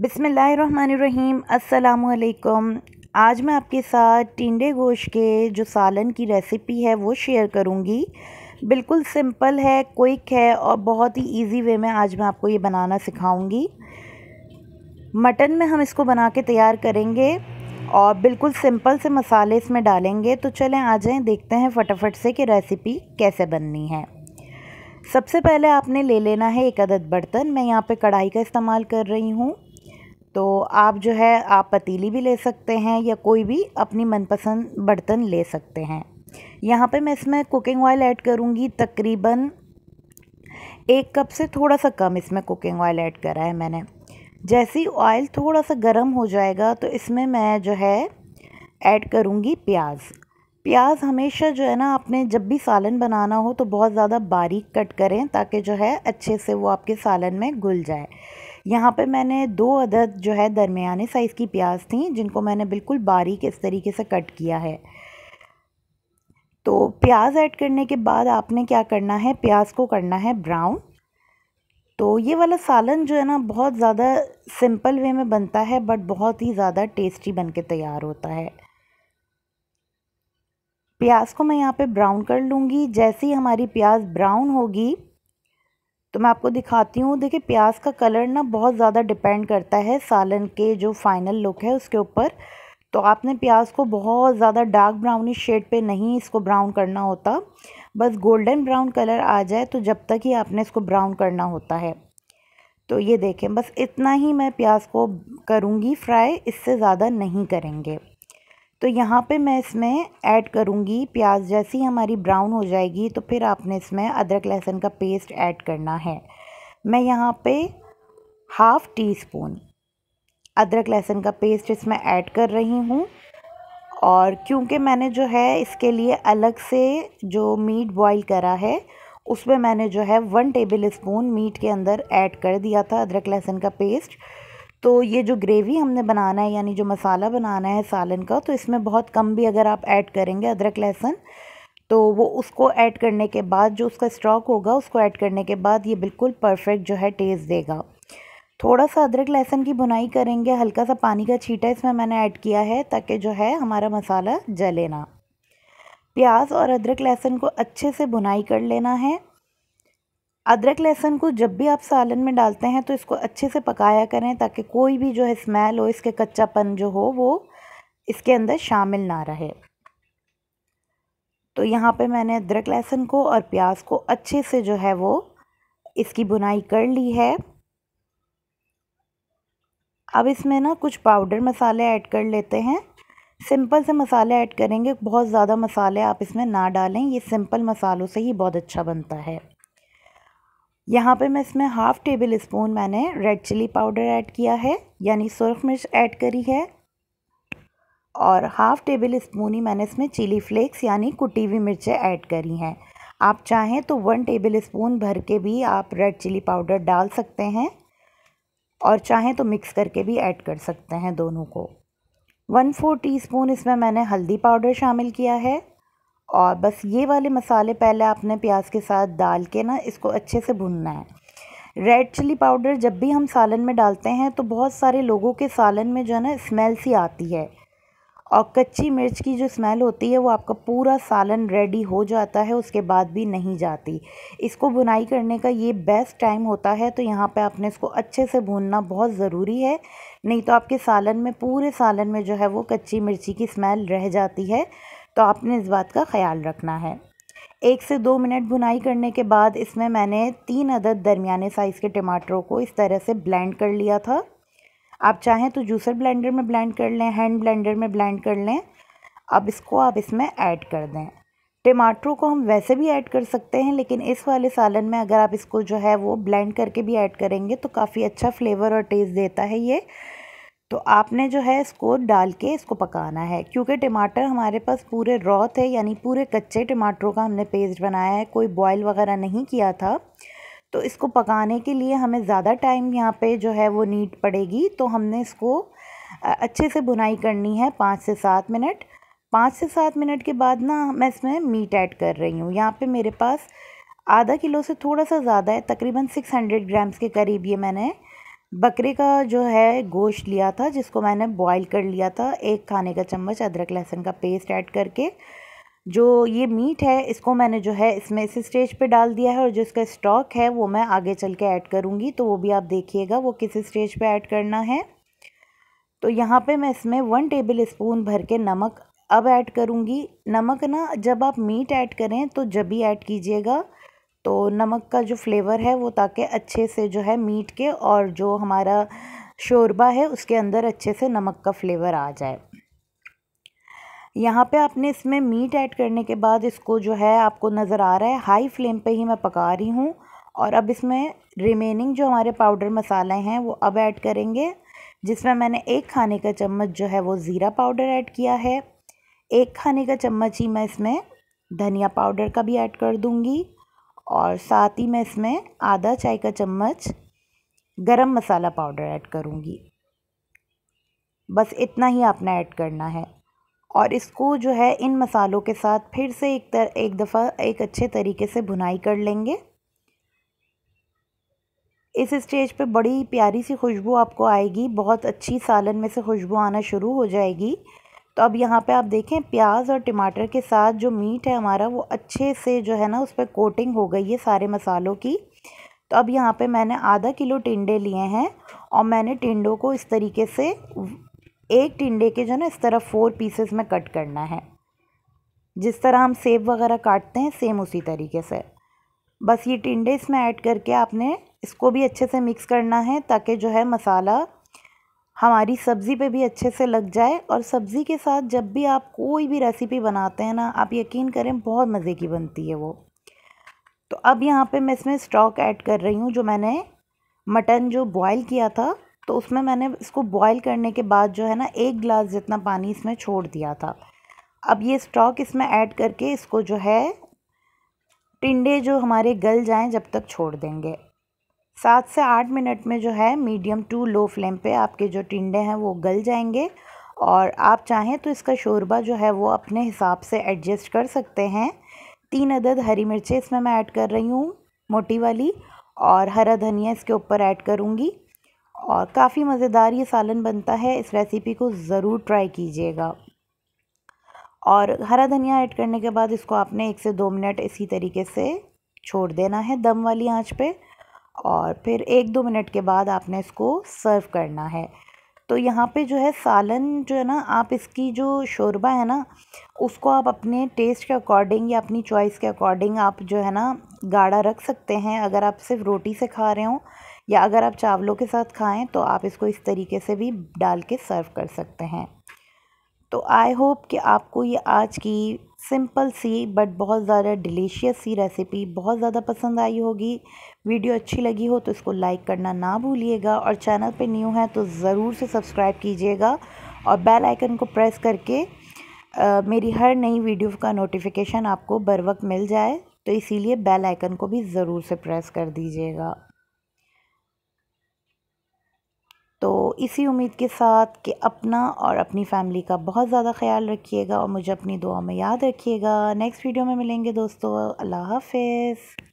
बिसमीम् अल्लाम आज मैं आपके साथ टिंडे गोश्त के जो सालन की रेसिपी है वो शेयर करूँगी बिल्कुल सिंपल है क्विक है और बहुत ही इजी वे में आज मैं आपको ये बनाना सिखाऊंगी मटन में हम इसको बना के तैयार करेंगे और बिल्कुल सिंपल से मसाले इसमें डालेंगे तो चलें आ जाएँ देखते हैं फटाफट से कि रेसिपी कैसे बननी है सबसे पहले आपने ले लेना है एक अदद बर्तन मैं यहाँ पे कढ़ाई का इस्तेमाल कर रही हूँ तो आप जो है आप पतीली भी ले सकते हैं या कोई भी अपनी मनपसंद बर्तन ले सकते हैं यहाँ पे मैं इसमें कुकिंग ऑयल ऐड करूँगी तकरीबन एक कप से थोड़ा सा कम इसमें कुकिंग ऑयल ऐड करा है मैंने जैसे ही ऑयल थोड़ा सा गर्म हो जाएगा तो इसमें मैं जो है ऐड करूँगी प्याज प्याज हमेशा जो है ना आपने जब भी सालन बनाना हो तो बहुत ज़्यादा बारीक कट करें ताकि जो है अच्छे से वो आपके सालन में घुल जाए यहाँ पे मैंने दो अदद जो है दरमियाने साइज़ की प्याज थी जिनको मैंने बिल्कुल बारीक इस तरीके से कट किया है तो प्याज ऐड करने के बाद आपने क्या करना है प्याज को करना है ब्राउन तो ये वाला सालन जो है ना बहुत ज़्यादा सिंपल वे में बनता है बट बहुत ही ज़्यादा टेस्टी बन के तैयार होता है प्याज को मैं यहाँ पे ब्राउन कर लूँगी जैसे ही हमारी प्याज ब्राउन होगी तो मैं आपको दिखाती हूँ देखिए प्याज का कलर ना बहुत ज़्यादा डिपेंड करता है सालन के जो फाइनल लुक है उसके ऊपर तो आपने प्याज को बहुत ज़्यादा डार्क ब्राउनिश शेड पे नहीं इसको ब्राउन करना होता बस गोल्डन ब्राउन कलर आ जाए तो जब तक ही आपने इसको ब्राउन करना होता है तो ये देखें बस इतना ही मैं प्याज को करूँगी फ्राई इससे ज़्यादा नहीं करेंगे तो यहाँ पे मैं इसमें ऐड करूँगी प्याज जैसी हमारी ब्राउन हो जाएगी तो फिर आपने इसमें अदरक लहसुन का पेस्ट ऐड करना है मैं यहाँ पे हाफ़ टी स्पून अदरक लहसुन का पेस्ट इसमें ऐड कर रही हूँ और क्योंकि मैंने जो है इसके लिए अलग से जो मीट बॉईल करा है उसमें मैंने जो है वन टेबल स्पून मीट के अंदर ऐड कर दिया था अदरक लहसुन का पेस्ट तो ये जो ग्रेवी हमने बनाना है यानी जो मसाला बनाना है सालन का तो इसमें बहुत कम भी अगर आप ऐड करेंगे अदरक लहसुन तो वो उसको ऐड करने के बाद जो उसका स्टॉक होगा उसको ऐड करने के बाद ये बिल्कुल परफेक्ट जो है टेस्ट देगा थोड़ा सा अदरक लहसुन की बुनाई करेंगे हल्का सा पानी का छीटा इसमें मैंने ऐड किया है ताकि जो है हमारा मसाला जले ना प्याज और अदरक लहसुन को अच्छे से बुनाई कर लेना है अदरक लहसुन को जब भी आप सालन में डालते हैं तो इसको अच्छे से पकाया करें ताकि कोई भी जो है स्मेल हो इसके कच्चापन जो हो वो इसके अंदर शामिल ना रहे तो यहाँ पे मैंने अदरक लहसुन को और प्याज को अच्छे से जो है वो इसकी बुनाई कर ली है अब इसमें ना कुछ पाउडर मसाले ऐड कर लेते हैं सिंपल से मसाले ऐड करेंगे बहुत ज़्यादा मसाले आप इसमें ना डालें ये सिंपल मसालों से ही बहुत अच्छा बनता है यहाँ पे मैं इसमें हाफ़ टेबल स्पून मैंने रेड चिली पाउडर ऐड किया है यानी सुरख मिर्च ऐड करी है और हाफ़ टेबल स्पून ही मैंने इसमें चिली फ्लेक्स यानी कुटी हुई मिर्चें ऐड करी हैं आप चाहें तो वन टेबल स्पून भर के भी आप रेड चिली पाउडर डाल सकते हैं और चाहें तो मिक्स करके भी ऐड कर सकते हैं दोनों को वन फोर स्पून इसमें मैंने हल्दी पाउडर शामिल किया है और बस ये वाले मसाले पहले आपने प्याज के साथ डाल के ना इसको अच्छे से भुनना है रेड चिली पाउडर जब भी हम सालन में डालते हैं तो बहुत सारे लोगों के सालन में जो है ना स्मेल सी आती है और कच्ची मिर्च की जो स्मेल होती है वो आपका पूरा सालन रेडी हो जाता है उसके बाद भी नहीं जाती इसको बुनाई करने का ये बेस्ट टाइम होता है तो यहाँ पे आपने इसको अच्छे से भूनना बहुत ज़रूरी है नहीं तो आपके सालन में पूरे सालन में जो है वो कच्ची मिर्ची की स्मेल रह जाती है तो आपने इस बात का ख्याल रखना है एक से दो मिनट भुनाई करने के बाद इसमें मैंने तीन अदद दरमियाने साइज़ के टमाटरों को इस तरह से ब्लेंड कर लिया था आप चाहें तो जूसर ब्लेंडर में ब्लेंड कर लें हैंड ब्लेंडर में ब्लेंड कर लें अब इसको आप इसमें ऐड कर दें टमाटरों को हम वैसे भी ऐड कर सकते हैं लेकिन इस वाले सालन में अगर आप इसको जो है वो ब्लेंड करके भी ऐड करेंगे तो काफ़ी अच्छा फ्लेवर और टेस्ट देता है ये तो आपने जो है इसको डाल के इसको पकाना है क्योंकि टमाटर हमारे पास पूरे रॉ थे यानी पूरे कच्चे टमाटरों का हमने पेस्ट बनाया है कोई बॉयल वगैरह नहीं किया था तो इसको पकाने के लिए हमें ज़्यादा टाइम यहाँ पे जो है वो नीड पड़ेगी तो हमने इसको अच्छे से बुनाई करनी है पाँच से सात मिनट पाँच से सात मिनट के बाद ना मैं इसमें मीट ऐड कर रही हूँ यहाँ पे मेरे पास आधा किलो से थोड़ा सा ज़्यादा है तकरीबन सिक्स हंड्रेड ग्राम्स के करीब ये मैंने बकरे का जो है गोश्त लिया था जिसको मैंने बॉईल कर लिया था एक खाने का चम्मच अदरक लहसुन का पेस्ट ऐड करके जो ये मीट है इसको मैंने जो है इसमें इस स्टेज पे डाल दिया है और जो इसका स्टॉक है वो मैं आगे चल के ऐड करूँगी तो वो भी आप देखिएगा वो किस स्टेज पे ऐड करना है तो यहाँ पे मैं इसमें वन टेबल स्पून भर के नमक अब ऐड करूँगी नमक ना जब आप मीट ऐड करें तो जब भी ऐड कीजिएगा तो नमक का जो फ्लेवर है वो ताकि अच्छे से जो है मीट के और जो हमारा शोरबा है उसके अंदर अच्छे से नमक का फ्लेवर आ जाए यहाँ पे आपने इसमें मीट ऐड करने के बाद इसको जो है आपको नज़र आ रहा है हाई फ्लेम पे ही मैं पका रही हूँ और अब इसमें रिमेनिंग जो हमारे पाउडर मसाले हैं वो अब ऐड करेंगे जिसमें मैंने एक खाने का चम्मच जो है वो ज़ीरा पाउडर ऐड किया है एक खाने का चम्मच ही मैं इसमें धनिया पाउडर का भी ऐड कर दूँगी और साथ ही मैं इसमें आधा चाय का चम्मच गरम मसाला पाउडर ऐड करूँगी बस इतना ही आपने ऐड करना है और इसको जो है इन मसालों के साथ फिर से एक तर एक दफ़ा एक अच्छे तरीके से भुनाई कर लेंगे इस स्टेज पे बड़ी प्यारी सी खुशबू आपको आएगी बहुत अच्छी सालन में से खुशबू आना शुरू हो जाएगी तो अब यहाँ पे आप देखें प्याज और टमाटर के साथ जो मीट है हमारा वो अच्छे से जो है ना उस पर कोटिंग हो गई है सारे मसालों की तो अब यहाँ पे मैंने आधा किलो टिंडे लिए हैं और मैंने टिंडों को इस तरीके से एक टिंडे के जो है ना इस तरह फोर पीसेस में कट करना है जिस तरह हम सेब वगैरह काटते हैं सेम उसी तरीके से बस ये टिंडे इसमें ऐड करके आपने इसको भी अच्छे से मिक्स करना है ताकि जो है मसाला हमारी सब्ज़ी पे भी अच्छे से लग जाए और सब्ज़ी के साथ जब भी आप कोई भी रेसिपी बनाते हैं ना आप यकीन करें बहुत मज़े की बनती है वो तो अब यहाँ पे मैं इसमें स्टॉक ऐड कर रही हूँ जो मैंने मटन जो बॉईल किया था तो उसमें मैंने इसको बॉयल करने के बाद जो है ना एक गिलास जितना पानी इसमें छोड़ दिया था अब ये स्टॉक इसमें ऐड करके इसको जो है टिंडे जो हमारे गल जाएँ जब तक छोड़ देंगे सात से आठ मिनट में जो है मीडियम टू लो फ्लेम पे आपके जो टिंडे हैं वो गल जाएंगे और आप चाहें तो इसका शोरबा जो है वो अपने हिसाब से एडजस्ट कर सकते हैं तीन अदद हरी मिर्चें इसमें मैं ऐड कर रही हूँ मोटी वाली और हरा धनिया इसके ऊपर ऐड करूँगी और काफ़ी मज़ेदार ये सालन बनता है इस रेसिपी को ज़रूर ट्राई कीजिएगा और हरा धनिया ऐड करने के बाद इसको आपने एक से दो मिनट इसी तरीके से छोड़ देना है दम वाली आँच पर और फिर एक दो मिनट के बाद आपने इसको सर्व करना है तो यहाँ पे जो है सालन जो है ना आप इसकी जो शोरबा है ना उसको आप अपने टेस्ट के अकॉर्डिंग या अपनी चॉइस के अकॉर्डिंग आप जो है ना गाढ़ा रख सकते हैं अगर आप सिर्फ रोटी से खा रहे हो या अगर आप चावलों के साथ खाएं तो आप इसको इस तरीके से भी डाल के सर्व कर सकते हैं तो आई होप कि आपको ये आज की सिंपल सी बट बहुत ज़्यादा डिलीशियस सी रेसिपी बहुत ज़्यादा पसंद आई होगी वीडियो अच्छी लगी हो तो इसको लाइक करना ना भूलिएगा और चैनल पे न्यू है तो ज़रूर से सब्सक्राइब कीजिएगा और बेल आइकन को प्रेस करके आ, मेरी हर नई वीडियो का नोटिफिकेशन आपको बर वक्त मिल जाए तो इसीलिए बेल आइकन को भी ज़रूर से प्रेस कर दीजिएगा तो इसी उम्मीद के साथ कि अपना और अपनी फैमिली का बहुत ज़्यादा ख्याल रखिएगा और मुझे अपनी दुआ में याद रखिएगा नेक्स्ट वीडियो में मिलेंगे दोस्तों अल्लाह हाफिज़